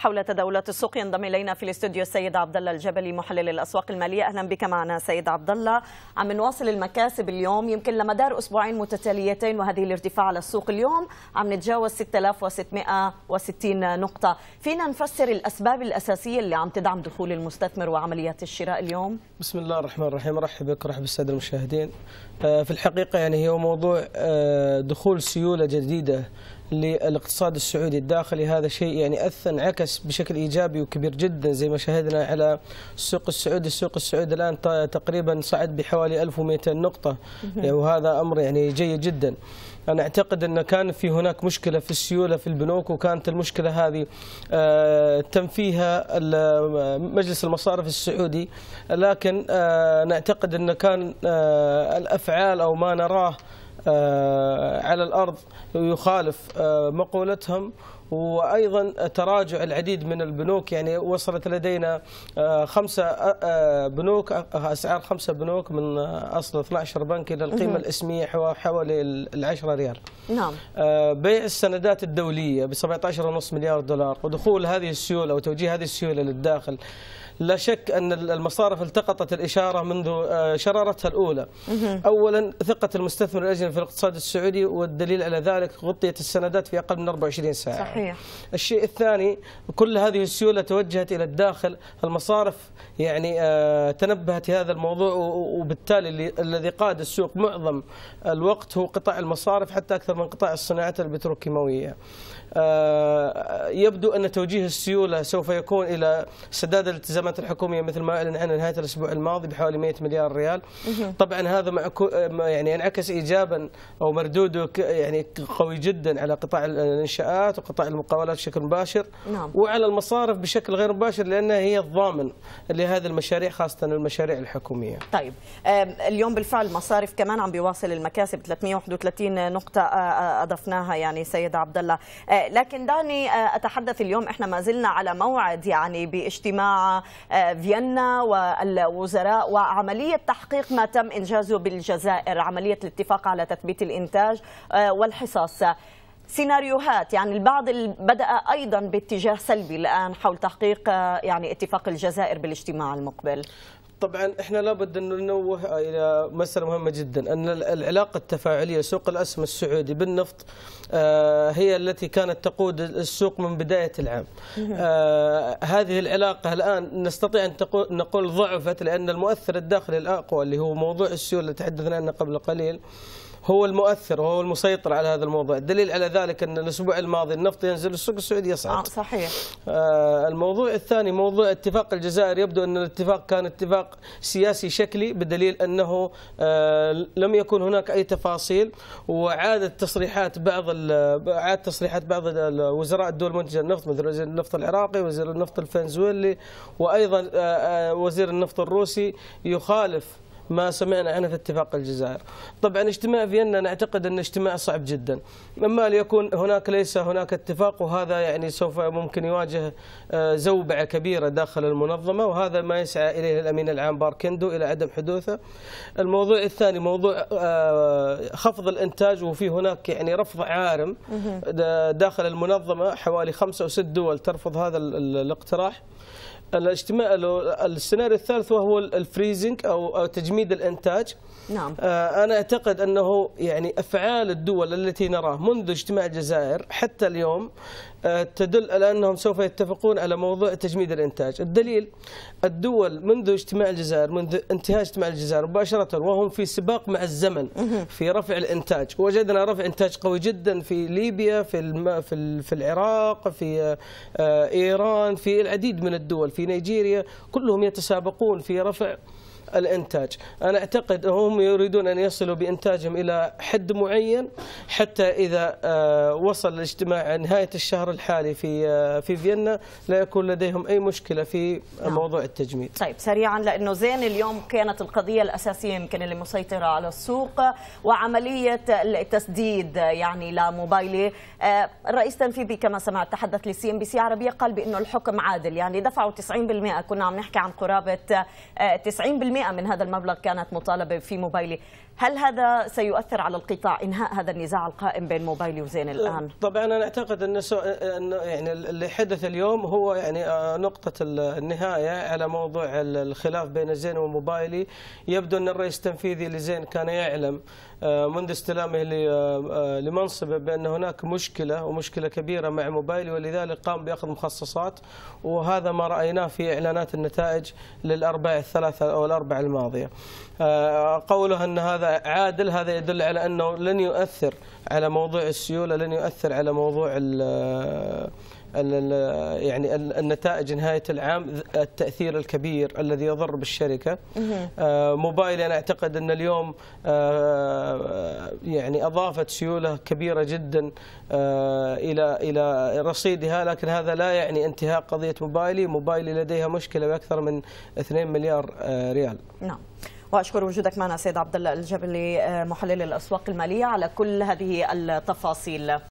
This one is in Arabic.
حول تداولات السوق ينضم الينا في الاستوديو السيد عبد الله الجبلي محلل الاسواق الماليه اهلا بك معنا سيد عبد الله عم نواصل المكاسب اليوم يمكن لمدار اسبوعين متتاليتين وهذه الارتفاع على السوق اليوم عم نتجاوز 6660 نقطه فينا نفسر الاسباب الاساسيه اللي عم تدعم دخول المستثمر وعمليات الشراء اليوم بسم الله الرحمن الرحيم رحب بك رحب بالساده المشاهدين آه، في الحقيقه يعني هو موضوع آه، دخول سيوله جديده للاقتصاد السعودي الداخلي هذا شيء يعني أثر انعكس بشكل إيجابي وكبير جدا زي ما شاهدنا على السوق السعودي السوق السعودي الآن تقريبا صعد بحوالي 1200 نقطة يعني وهذا أمر يعني جيد جدا أنا أعتقد أن كان في هناك مشكلة في السيولة في البنوك وكانت المشكلة هذه آه، تم فيها مجلس المصارف السعودي لكن آه، نعتقد أن كان آه، الأفعال أو ما نراه آه، على الارض يخالف آه، مقولتهم وايضا تراجع العديد من البنوك يعني وصلت لدينا آه، خمسه آه، آه، بنوك اسعار خمسه بنوك من اصل 12 بنك الى القيمه الاسميه حوالي ال 10 ريال. نعم. بيع السندات الدوليه ب 17.5 مليار دولار ودخول هذه السيوله وتوجيه هذه السيوله للداخل لا شك ان المصارف التقطت الاشاره منذ شرارتها الاولى. اولا ثقه المستثمر الاجنبي في الاقتصاد السعودي والدليل على ذلك غطيت السندات في اقل من 24 ساعه. صحيح. صحيح الشيء الثاني كل هذه السيولة توجهت إلى الداخل المصارف يعني آه، تنبهت هذا الموضوع وبالتالي الذي قاد السوق معظم الوقت هو قطاع المصارف حتى أكثر من قطاع الصناعات البتروكيماوية آه، يبدو أن توجيه السيولة سوف يكون إلى سداد الالتزامات الحكومية مثل ما أعلن عنها نهاية الأسبوع الماضي بحوالي 100 مليار ريال طبعا هذا يعني انعكس إيجابا أو مردوده يعني قوي جدا على قطاع الإنشاءات وقطاع المقاولات بشكل مباشر نعم. وعلى المصارف بشكل غير مباشر لأنها هي الضامن لهذه المشاريع خاصة المشاريع الحكومية طيب اليوم بالفعل المصارف كمان عم بيواصل المكاسب 331 نقطة أضفناها يعني سيد عبد الله لكن دعني أتحدث اليوم إحنا ما زلنا على موعد يعني باجتماع فيينا والوزراء وعملية تحقيق ما تم إنجازه بالجزائر عملية الاتفاق على تثبيت الإنتاج والحصص سيناريوهات يعني البعض بدأ أيضا باتجاه سلبي الآن حول تحقيق آه، يعني اتفاق الجزائر بالاجتماع المقبل طبعا احنا لابد ان ننوه الى مساله مهمه جدا ان العلاقه التفاعليه سوق الاسهم السعودي بالنفط آه، هي التي كانت تقود السوق من بدايه العام. آه، هذه العلاقه الان نستطيع ان نقول ضعفت لان المؤثر الداخلي الاقوى اللي هو موضوع السيوله اللي تحدثنا عنه قبل قليل هو المؤثر وهو المسيطر على هذا الموضوع الدليل على ذلك أن الأسبوع الماضي النفط ينزل السوق السعودي يصعد آه صحيح آه الموضوع الثاني موضوع اتفاق الجزائر يبدو أن الاتفاق كان اتفاق سياسي شكلي بدليل أنه آه لم يكن هناك أي تفاصيل وعادت تصريحات بعض عادت تصريحات بعض وزراء الدول منتجة النفط مثل وزير النفط العراقي وزير النفط الفنزويلي وأيضا آه, آه، وزير النفط الروسي يخالف ما سمعنا عنه في اتفاق الجزائر طبعا اجتماع فيينا نعتقد أن اجتماع صعب جدا ما ليكون هناك ليس هناك اتفاق وهذا يعني سوف ممكن يواجه آه، زوبعة كبيرة داخل المنظمة وهذا ما يسعى إليه الأمين العام باركندو إلى عدم حدوثه الموضوع الثاني موضوع آه، خفض الإنتاج وفي هناك يعني رفض عارم داخل المنظمة حوالي خمسة أو ست دول ترفض هذا الاقتراح الاجتماع السيناريو الثالث وهو الفريزنج او تجميد الانتاج نعم آه، انا اعتقد انه يعني افعال الدول التي نراه منذ اجتماع الجزائر حتى اليوم آه، تدل على انهم سوف يتفقون على موضوع تجميد الانتاج، الدليل الدول منذ اجتماع الجزائر منذ انتهاء اجتماع الجزائر مباشره وهم في سباق مع الزمن في رفع الانتاج، وجدنا رفع انتاج قوي جدا في ليبيا في في العراق في آه، ايران في العديد من الدول في في نيجيريا كلهم يتسابقون في رفع الإنتاج أنا أعتقد هم يريدون أن يصلوا بإنتاجهم إلى حد معين حتى إذا آه، وصل الاجتماع نهاية الشهر الحالي في آه، في فيينا لا يكون لديهم أي مشكلة في نعم. موضوع التجميد طيب سريعا لأنه زين اليوم كانت القضية الأساسية يمكن اللي مسيطرة على السوق وعملية التسديد يعني لموبايلي الرئيس آه، التنفيذي كما سمعت تحدث لسي ام بي سي عربية قال بأنه الحكم عادل يعني دفعوا 90% كنا عم نحكي عن قرابة 90% من هذا المبلغ كانت مطالبة في موبايلي هل هذا سيؤثر على القطاع انهاء هذا النزاع القائم بين موبايلي وزين الان طبعا انا اعتقد ان يعني اللي حدث اليوم هو يعني آه، نقطه النهايه على موضوع الخلاف بين زين وموبايلي يبدو ان الرئيس التنفيذي لزين كان يعلم آه، منذ استلامه آه، لمنصبه بان هناك مشكله ومشكله كبيره مع موبايلي ولذلك قام باخذ مخصصات وهذا ما رايناه في اعلانات النتائج للاربع الثلاثه او الاربع الأربعة الماضية آه، قوله أن هذا عادل هذا يدل على أنه لن يؤثر على موضوع السيولة لن يؤثر على موضوع يعني النتائج نهايه العام التاثير الكبير الذي يضر بالشركه آه، موبايل انا اعتقد ان اليوم آه، يعني اضافت سيوله كبيره جدا آه، الى الى رصيدها لكن هذا لا يعني انتهاء قضيه موبايلي موبايلي لديها مشكله باكثر من 2 مليار ريال نعم واشكر وجودك معنا سيد عبد الله الجبلي محلل الاسواق الماليه على كل هذه التفاصيل